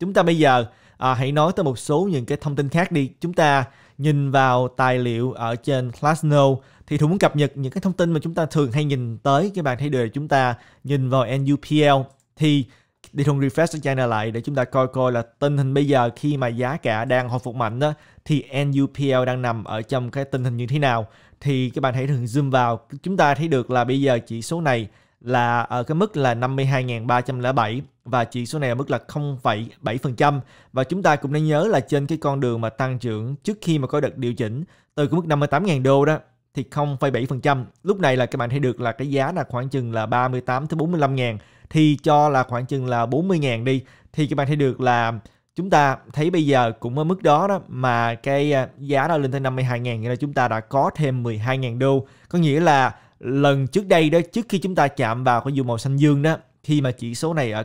Chúng ta bây giờ à, hãy nói tới một số những cái thông tin khác đi. Chúng ta nhìn vào tài liệu ở trên Glassnode thì Thu muốn cập nhật những cái thông tin mà chúng ta thường hay nhìn tới các bạn thấy được chúng ta nhìn vào NUPL thì đi thùng refresh cái channel lại để chúng ta coi coi là tình hình bây giờ khi mà giá cả đang hồi phục mạnh đó thì NUPL đang nằm ở trong cái tình hình như thế nào thì các bạn hãy thường zoom vào chúng ta thấy được là bây giờ chỉ số này là ở cái mức là 52.307 và chỉ số này ở mức là 0,7% và chúng ta cũng nên nhớ là trên cái con đường mà tăng trưởng trước khi mà có đợt điều chỉnh từ cái mức 58.000 đô đó thì 0,7%. Lúc này là các bạn thấy được là cái giá là khoảng chừng là 38 tới 45 ngàn thì cho là khoảng chừng là 40 ngàn đi thì các bạn thấy được là chúng ta thấy bây giờ cũng ở mức đó đó mà cái à, giá nó lên tới 52 ngàn nghĩa là chúng ta đã có thêm 12 ngàn đô có nghĩa là lần trước đây đó trước khi chúng ta chạm vào cái dù màu xanh dương đó khi mà chỉ số này ở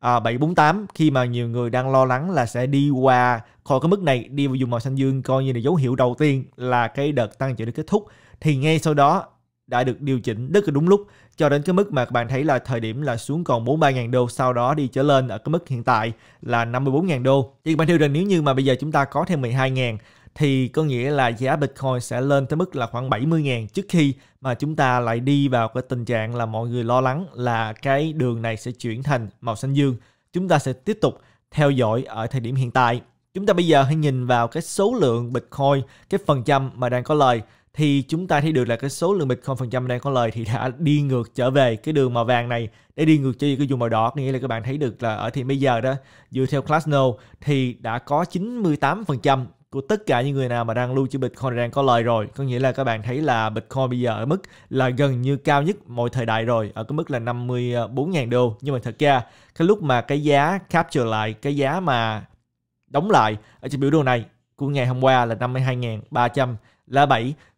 0,748 à, khi mà nhiều người đang lo lắng là sẽ đi qua khỏi cái mức này đi vào vùng màu xanh dương coi như là dấu hiệu đầu tiên là cái đợt tăng trưởng được kết thúc thì ngay sau đó đã được điều chỉnh rất là đúng lúc cho đến cái mức mà các bạn thấy là thời điểm là xuống còn 43.000 đô sau đó đi trở lên ở cái mức hiện tại là 54.000 đô. Thì các bạn thấy rằng nếu như mà bây giờ chúng ta có thêm 12.000 thì có nghĩa là giá Bitcoin sẽ lên tới mức là khoảng 70.000 trước khi mà chúng ta lại đi vào cái tình trạng là mọi người lo lắng là cái đường này sẽ chuyển thành màu xanh dương. Chúng ta sẽ tiếp tục theo dõi ở thời điểm hiện tại. Chúng ta bây giờ hãy nhìn vào cái số lượng Bitcoin, cái phần trăm mà đang có lời thì chúng ta thấy được là cái số lượng Bitcoin phần trăm đang có lời thì đã đi ngược trở về cái đường màu vàng này để đi ngược trở về cái vùng màu đỏ nghĩa là các bạn thấy được là ở thì bây giờ đó dựa theo Classno thì đã có 98% của tất cả những người nào mà đang lưu trữ Bitcoin đang có lời rồi. Có nghĩa là các bạn thấy là Bitcoin bây giờ ở mức là gần như cao nhất mọi thời đại rồi, ở cái mức là 54.000 đô. Nhưng mà thật ra cái lúc mà cái giá capture lại, cái giá mà đóng lại ở trên biểu đồ này của ngày hôm qua là 52.307. 300 là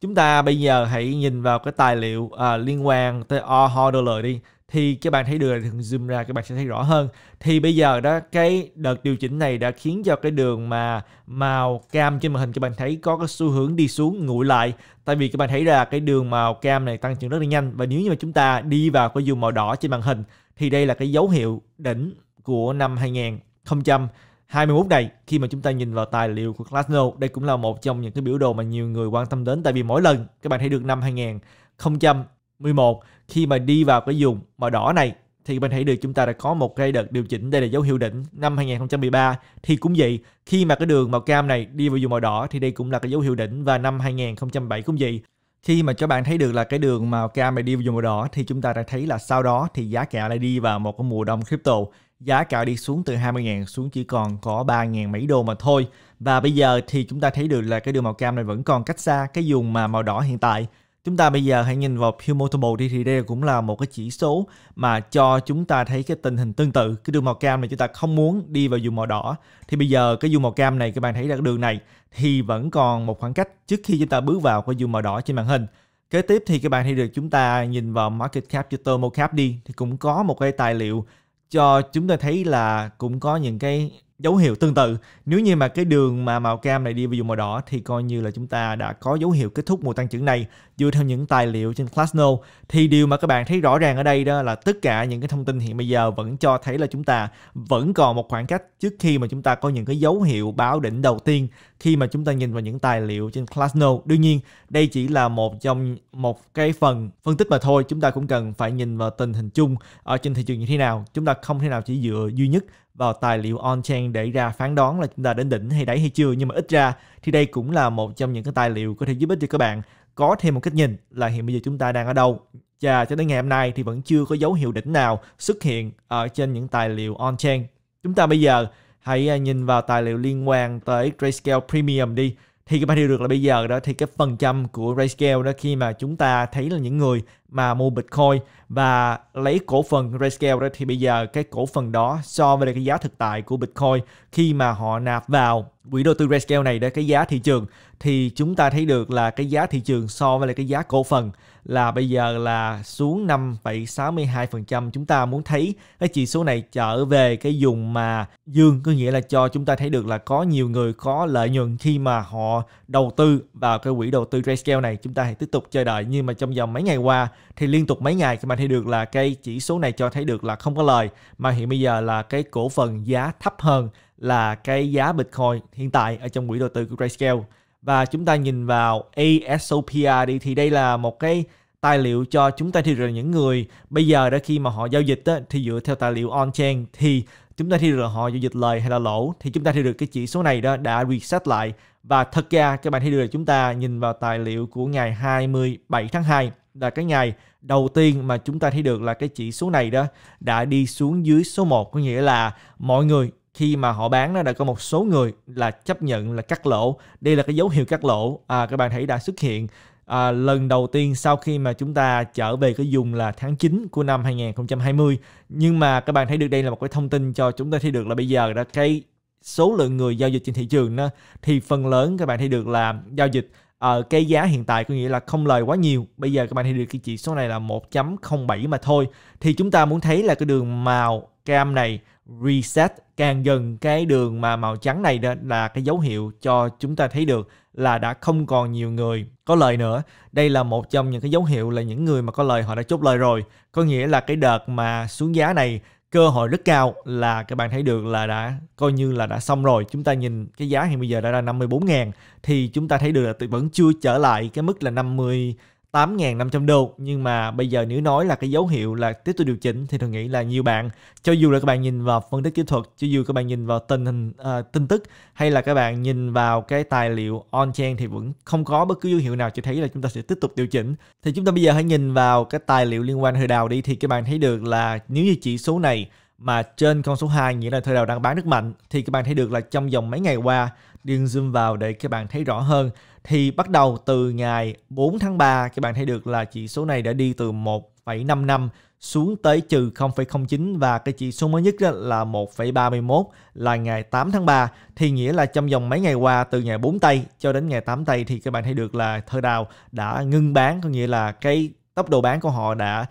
Chúng ta bây giờ hãy nhìn vào cái tài liệu à, liên quan tới R Hordeler đi thì các bạn thấy đường zoom ra các bạn sẽ thấy rõ hơn thì bây giờ đó cái đợt điều chỉnh này đã khiến cho cái đường mà màu cam trên màn hình các bạn thấy có cái xu hướng đi xuống nguội lại tại vì các bạn thấy là cái đường màu cam này tăng trưởng rất là nhanh và nếu như mà chúng ta đi vào cái vùng màu đỏ trên màn hình thì đây là cái dấu hiệu đỉnh của năm 2021 này khi mà chúng ta nhìn vào tài liệu của Glassnode đây cũng là một trong những cái biểu đồ mà nhiều người quan tâm đến tại vì mỗi lần các bạn thấy được năm 2011 khi mà đi vào cái vùng màu đỏ này thì mình thấy được chúng ta đã có một cái đợt điều chỉnh đây là dấu hiệu đỉnh năm 2013 thì cũng vậy khi mà cái đường màu cam này đi vào vùng màu đỏ thì đây cũng là cái dấu hiệu đỉnh và năm 2007 cũng vậy khi mà cho bạn thấy được là cái đường màu cam này đi vào vùng màu đỏ thì chúng ta đã thấy là sau đó thì giá cả lại đi vào một cái mùa đông crypto giá cả đi xuống từ 20.000 xuống chỉ còn có 3.000 mấy đô mà thôi và bây giờ thì chúng ta thấy được là cái đường màu cam này vẫn còn cách xa cái vùng mà màu đỏ hiện tại Chúng ta bây giờ hãy nhìn vào Pew Multiple đi thì đây cũng là một cái chỉ số mà cho chúng ta thấy cái tình hình tương tự. Cái đường màu cam này chúng ta không muốn đi vào vùng màu đỏ. Thì bây giờ cái vùng màu cam này các bạn thấy là cái đường này thì vẫn còn một khoảng cách trước khi chúng ta bước vào cái vùng màu đỏ trên màn hình. Kế tiếp thì các bạn thấy được chúng ta nhìn vào Market Cap cho Thermal Cap đi thì cũng có một cái tài liệu cho chúng ta thấy là cũng có những cái dấu hiệu tương tự. Nếu như mà cái đường mà màu cam này đi vào vùng màu đỏ thì coi như là chúng ta đã có dấu hiệu kết thúc mùa tăng trưởng này dựa theo những tài liệu trên Glassnode thì điều mà các bạn thấy rõ ràng ở đây đó là tất cả những cái thông tin hiện bây giờ vẫn cho thấy là chúng ta vẫn còn một khoảng cách trước khi mà chúng ta có những cái dấu hiệu báo đỉnh đầu tiên khi mà chúng ta nhìn vào những tài liệu trên Glassnode. Đương nhiên, đây chỉ là một trong một cái phần phân tích mà thôi, chúng ta cũng cần phải nhìn vào tình hình chung ở trên thị trường như thế nào. Chúng ta không thể nào chỉ dựa duy nhất vào tài liệu on-chain để ra phán đoán là chúng ta đến đỉnh hay đáy hay chưa nhưng mà ít ra thì đây cũng là một trong những cái tài liệu có thể giúp ích cho các bạn có thêm một cách nhìn là hiện bây giờ chúng ta đang ở đâu và cho đến ngày hôm nay thì vẫn chưa có dấu hiệu đỉnh nào xuất hiện ở trên những tài liệu on-chain. Chúng ta bây giờ hãy à, nhìn vào tài liệu liên quan tới Grayscale Premium đi. Thì các bạn hiểu được là bây giờ đó thì cái phần trăm của Grayscale đó khi mà chúng ta thấy là những người mà mua Bitcoin và lấy cổ phần Grayscale đó thì bây giờ cái cổ phần đó so với cái giá thực tại của Bitcoin khi mà họ nạp vào quỹ đầu tư Grayscale này đó cái giá thị trường thì chúng ta thấy được là cái giá thị trường so với lại cái giá cổ phần là bây giờ là xuống 5,62%. Chúng ta muốn thấy cái chỉ số này trở về cái vùng mà dương có nghĩa là cho chúng ta thấy được là có nhiều người có lợi nhuận khi mà họ đầu tư vào cái quỹ đầu tư Grayscale này. Chúng ta hãy tiếp tục chờ đợi nhưng mà trong vòng mấy ngày qua thì liên tục mấy ngày thì bạn thấy được là cái chỉ số này cho thấy được là không có lời mà hiện bây giờ là cái cổ phần giá thấp hơn là cái giá Bitcoin hiện tại ở trong quỹ đầu tư của Grayscale và chúng ta nhìn vào ASOPR đi thì đây là một cái tài liệu cho chúng ta thì là những người bây giờ đã khi mà họ giao dịch á, thì dựa theo tài liệu on chain thì chúng ta thì là họ giao dịch lời hay là lỗ thì chúng ta thì được cái chỉ số này đó đã reset lại và thật ra các bạn thấy được là chúng ta nhìn vào tài liệu của ngày 27 tháng 2 là cái ngày đầu tiên mà chúng ta thấy được là cái chỉ số này đó đã đi xuống dưới số 1 có nghĩa là mọi người khi mà họ bán nó đã có một số người là chấp nhận là cắt lỗ đây là cái dấu hiệu cắt lỗ à, các bạn thấy đã xuất hiện à, lần đầu tiên sau khi mà chúng ta trở về cái dùng là tháng 9 của năm 2020 nhưng mà các bạn thấy được đây là một cái thông tin cho chúng ta thấy được là bây giờ đã cái số lượng người giao dịch trên thị trường đó, thì phần lớn các bạn thấy được là giao dịch Ờ, cái giá hiện tại có nghĩa là không lời quá nhiều. Bây giờ các bạn thấy được cái chỉ số này là 1.07 mà thôi. Thì chúng ta muốn thấy là cái đường màu cam này reset càng gần cái đường mà màu trắng này đó là cái dấu hiệu cho chúng ta thấy được là đã không còn nhiều người có lời nữa. Đây là một trong những cái dấu hiệu là những người mà có lời họ đã chốt lời rồi. Có nghĩa là cái đợt mà xuống giá này cơ hội rất cao là các bạn thấy được là đã coi như là đã xong rồi. Chúng ta nhìn cái giá hiện bây giờ đã là 54 ngàn thì chúng ta thấy được là vẫn chưa trở lại cái mức là 50 8.500 đô nhưng mà bây giờ nếu nói là cái dấu hiệu là tiếp tục điều chỉnh thì tôi nghĩ là nhiều bạn cho dù là các bạn nhìn vào phân tích kỹ thuật cho dù các bạn nhìn vào tình hình uh, tin tức hay là các bạn nhìn vào cái tài liệu on chain thì vẫn không có bất cứ dấu hiệu nào cho thấy là chúng ta sẽ tiếp tục điều chỉnh thì chúng ta bây giờ hãy nhìn vào cái tài liệu liên quan hơi đào đi thì các bạn thấy được là nếu như chỉ số này mà trên con số 2 nghĩa là thời đào đang bán rất mạnh thì các bạn thấy được là trong vòng mấy ngày qua điên zoom vào để các bạn thấy rõ hơn thì bắt đầu từ ngày 4 tháng 3 các bạn thấy được là chỉ số này đã đi từ 1,55 xuống tới trừ 0,09 và cái chỉ số mới nhất là 1,31 là ngày 8 tháng 3 thì nghĩa là trong vòng mấy ngày qua từ ngày 4 tây cho đến ngày 8 tây thì các bạn thấy được là thơ đào đã ngưng bán có nghĩa là cái tốc độ bán của họ đã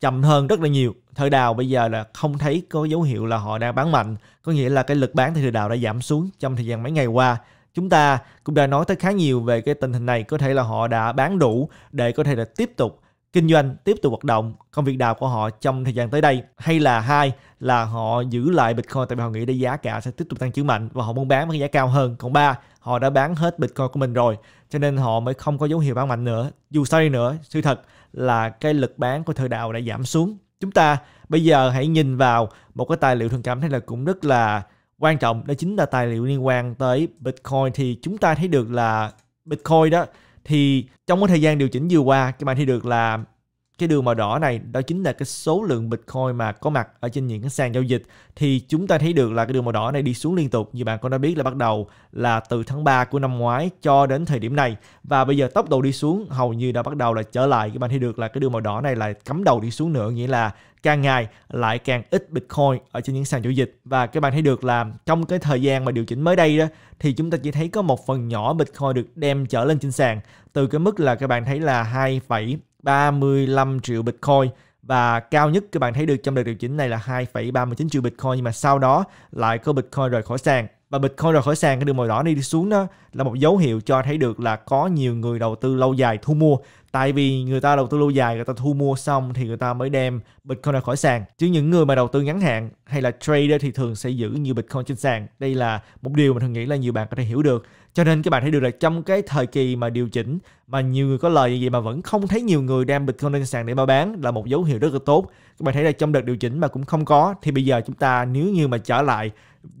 chậm hơn rất là nhiều thời đào bây giờ là không thấy có dấu hiệu là họ đang bán mạnh có nghĩa là cái lực bán thì thời đào đã giảm xuống trong thời gian mấy ngày qua chúng ta cũng đã nói tới khá nhiều về cái tình hình này có thể là họ đã bán đủ để có thể là tiếp tục kinh doanh tiếp tục hoạt động công việc đào của họ trong thời gian tới đây hay là hai là họ giữ lại bitcoin tại vì họ nghĩ đây giá cả sẽ tiếp tục tăng trưởng mạnh và họ muốn bán với giá cao hơn còn ba họ đã bán hết bitcoin của mình rồi cho nên họ mới không có dấu hiệu bán mạnh nữa dù sao đi nữa sự thật là cái lực bán của thời đào đã giảm xuống chúng ta bây giờ hãy nhìn vào một cái tài liệu thường cảm thấy là cũng rất là quan trọng đó chính là tài liệu liên quan tới Bitcoin thì chúng ta thấy được là Bitcoin đó thì trong cái thời gian điều chỉnh vừa qua các bạn thấy được là cái đường màu đỏ này đó chính là cái số lượng Bitcoin mà có mặt ở trên những cái sàn giao dịch thì chúng ta thấy được là cái đường màu đỏ này đi xuống liên tục như bạn cũng đã biết là bắt đầu là từ tháng 3 của năm ngoái cho đến thời điểm này và bây giờ tốc độ đi xuống hầu như đã bắt đầu là trở lại các bạn thấy được là cái đường màu đỏ này lại cắm đầu đi xuống nữa nghĩa là càng ngày lại càng ít Bitcoin ở trên những sàn giao dịch và các bạn thấy được là trong cái thời gian mà điều chỉnh mới đây đó thì chúng ta chỉ thấy có một phần nhỏ Bitcoin được đem trở lên trên sàn từ cái mức là các bạn thấy là 2, 35 triệu Bitcoin và cao nhất các bạn thấy được trong đợt điều chỉnh này là 2,39 triệu Bitcoin nhưng mà sau đó lại có Bitcoin rời khỏi sàn và Bitcoin rời khỏi sàn cái đường màu đỏ này đi xuống đó là một dấu hiệu cho thấy được là có nhiều người đầu tư lâu dài thu mua tại vì người ta đầu tư lâu dài người ta thu mua xong thì người ta mới đem Bitcoin ra khỏi sàn chứ những người mà đầu tư ngắn hạn hay là trader thì thường sẽ giữ nhiều Bitcoin trên sàn đây là một điều mà thường nghĩ là nhiều bạn có thể hiểu được cho nên các bạn thấy được là trong cái thời kỳ mà điều chỉnh mà nhiều người có lời như vậy mà vẫn không thấy nhiều người đem Bitcoin lên sàn để mà bán là một dấu hiệu rất là tốt các bạn thấy là trong đợt điều chỉnh mà cũng không có thì bây giờ chúng ta nếu như mà trở lại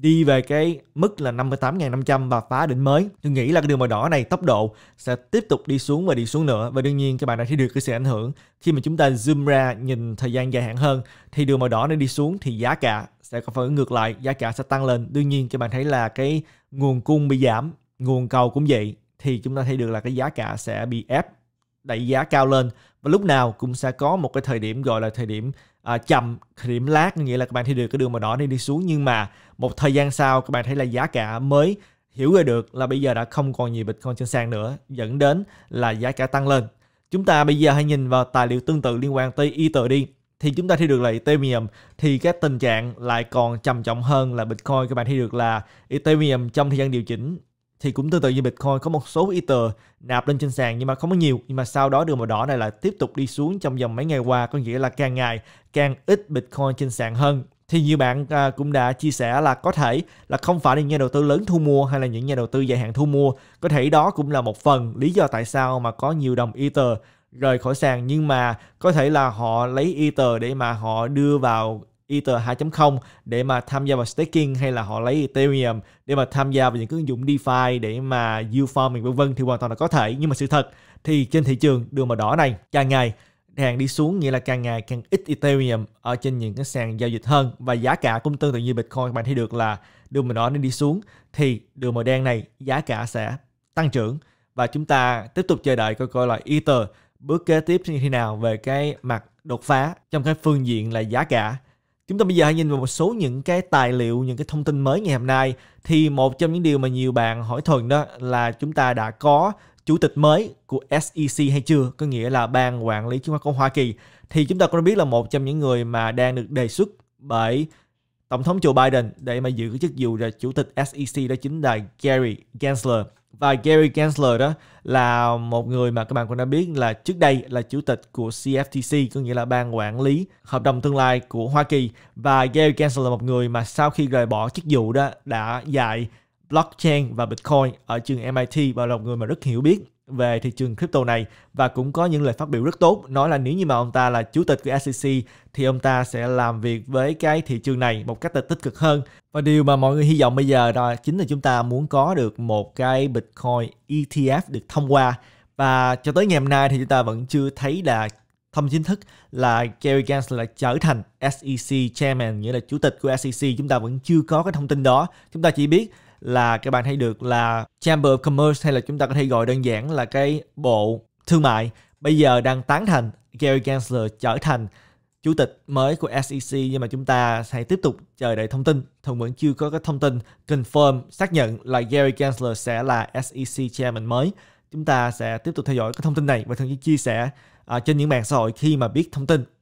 đi về cái mức là 58.500 và phá đỉnh mới tôi nghĩ là cái đường màu đỏ này tốc độ sẽ tiếp tục đi xuống và đi xuống nữa và đương nhiên các bạn đã thấy được cái sự ảnh hưởng khi mà chúng ta zoom ra nhìn thời gian dài hạn hơn thì đường màu đỏ này đi xuống thì giá cả sẽ có phản ứng ngược lại giá cả sẽ tăng lên đương nhiên các bạn thấy là cái nguồn cung bị giảm nguồn cầu cũng vậy thì chúng ta thấy được là cái giá cả sẽ bị ép đẩy giá cao lên và lúc nào cũng sẽ có một cái thời điểm gọi là thời điểm à, chậm thời điểm lát nghĩa là các bạn thấy được cái đường màu đỏ này đi xuống nhưng mà một thời gian sau các bạn thấy là giá cả mới hiểu ra được là bây giờ đã không còn nhiều bitcoin trên sàn nữa dẫn đến là giá cả tăng lên chúng ta bây giờ hãy nhìn vào tài liệu tương tự liên quan tới Ether đi thì chúng ta thấy được là Ethereum thì cái tình trạng lại còn trầm trọng hơn là Bitcoin các bạn thấy được là Ethereum trong thời gian điều chỉnh thì cũng tương tự như Bitcoin có một số Ether nạp lên trên sàn nhưng mà không có nhiều nhưng mà sau đó đường màu đỏ này là tiếp tục đi xuống trong vòng mấy ngày qua có nghĩa là càng ngày càng ít Bitcoin trên sàn hơn thì nhiều bạn à, cũng đã chia sẻ là có thể là không phải là nhà đầu tư lớn thu mua hay là những nhà đầu tư dài hạn thu mua có thể đó cũng là một phần lý do tại sao mà có nhiều đồng Ether rời khỏi sàn nhưng mà có thể là họ lấy Ether để mà họ đưa vào Ether 2.0 để mà tham gia vào staking hay là họ lấy Ethereum để mà tham gia vào những cái ứng dụng DeFi để mà yield farming vân vân thì hoàn toàn là có thể nhưng mà sự thật thì trên thị trường đường màu đỏ này càng ngày hàng đi xuống nghĩa là càng ngày càng ít Ethereum ở trên những cái sàn giao dịch hơn và giá cả cũng tương tự như Bitcoin các bạn thấy được là đường màu đỏ nên đi xuống thì đường màu đen này giá cả sẽ tăng trưởng và chúng ta tiếp tục chờ đợi coi coi là Ether bước kế tiếp như thế nào về cái mặt đột phá trong cái phương diện là giá cả Chúng ta bây giờ hãy nhìn vào một số những cái tài liệu, những cái thông tin mới ngày hôm nay thì một trong những điều mà nhiều bạn hỏi thuần đó là chúng ta đã có chủ tịch mới của SEC hay chưa, có nghĩa là ban quản lý chứng khoán của Hoa Kỳ thì chúng ta cũng biết là một trong những người mà đang được đề xuất bởi tổng thống Joe Biden để mà giữ cái chức vụ là chủ tịch SEC đó chính là Gary Gensler và Gary Gensler đó là một người mà các bạn cũng đã biết là trước đây là chủ tịch của CFTC có nghĩa là ban quản lý hợp đồng tương lai của Hoa Kỳ và Gary Gensler là một người mà sau khi rời bỏ chức vụ đó đã dạy blockchain và Bitcoin ở trường MIT và là một người mà rất hiểu biết về thị trường crypto này và cũng có những lời phát biểu rất tốt nói là nếu như mà ông ta là chủ tịch của SEC thì ông ta sẽ làm việc với cái thị trường này một cách tích cực hơn và điều mà mọi người hy vọng bây giờ đó chính là chúng ta muốn có được một cái Bitcoin ETF được thông qua và cho tới ngày hôm nay thì chúng ta vẫn chưa thấy là thông chính thức là Gary Gans là trở thành SEC Chairman nghĩa là chủ tịch của SEC chúng ta vẫn chưa có cái thông tin đó chúng ta chỉ biết là các bạn thấy được là Chamber of Commerce hay là chúng ta có thể gọi đơn giản là cái bộ thương mại bây giờ đang tán thành Gary Gensler trở thành chủ tịch mới của SEC nhưng mà chúng ta sẽ tiếp tục chờ đợi thông tin. Thường vẫn chưa có cái thông tin confirm xác nhận là Gary Gensler sẽ là SEC chairman mới. Chúng ta sẽ tiếp tục theo dõi cái thông tin này và thường chia sẻ uh, trên những mạng xã hội khi mà biết thông tin.